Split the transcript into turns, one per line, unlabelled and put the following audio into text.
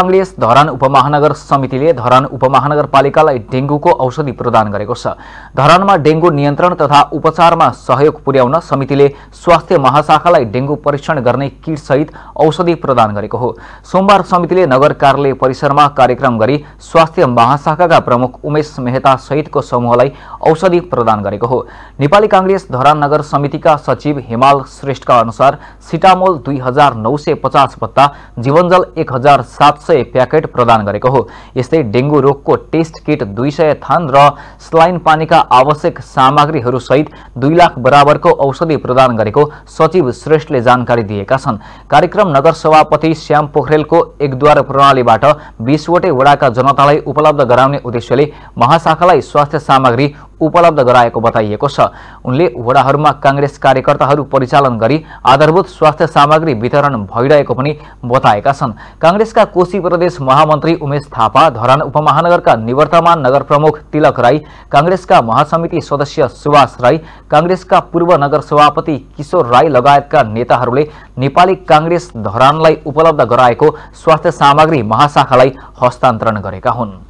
काङ्ग्रेस धरान उपमहानगर समितिले धरान उपमहानगरपालिकालाई डेङ्गुको औषधि प्रदान गरेको छ धरानमा डेङ्गु नियन्त्रण तथा उपचारमा सहयोग पुर्याउन समितिले स्वास्थ्य महाशाखालाई डेङ्गु परीक्षण गर्ने किटसहित औषधि प्रदान गरेको हो सोमबार समितिले नगर कार्यालय परिसरमा कार्यक्रम गरी स्वास्थ्य महाशाखाका प्रमुख उमेश मेहता सहितको समूहलाई औषधि प्रदान गरेको हो नेपाली काङ्ग्रेस धरान नगर समितिका सचिव हिमाल श्रेष्ठका अनुसार सिटामोल दुई हजार नौ सय पचास पत्ता जीवनजल एक हजार सात सय प्याकेट प्रदान गरेको हो यस्तै डेङ्गु रोगको टेस्ट किट दुई सय थान र स्लाइन पानीका आवश्यक सामग्रीहरूसहित दुई लाख बराबरको औषधि प्रदान गरेको सचिव श्रेष्ठले जानकारी दिएका छन् कार्यक्रम नगर सभापति श्याम पोखरेलको एकद्वार प्रणालीबाट बिसवटै वडाका जनतालाई उपलब्ध गराउने उद्देश्यले महाशाखालाई स्वास्थ्य सामग्री उपलब्ध गराएको बताइएको छ उनले वडाहरूमा काङ्ग्रेस कार्यकर्ताहरू परिचालन गरी आधारभूत स्वास्थ्य सामग्री वितरण भइरहेको पनि बताएका छन् काङ्ग्रेसका कोशी प्रदेश महामन्त्री उमेश थापा धरान उपमहानगरका निवर्तमान नगर प्रमुख तिलक राई काङ्ग्रेसका महासमिति सदस्य सुभाष राई काङ्ग्रेसका पूर्व नगर सभापति किशोर राई लगायतका नेताहरूले नेपाली काङ्ग्रेस धरानलाई उपलब्ध गराएको स्वास्थ्य सामग्री महाशाखालाई हस्तान्तरण गरेका हुन्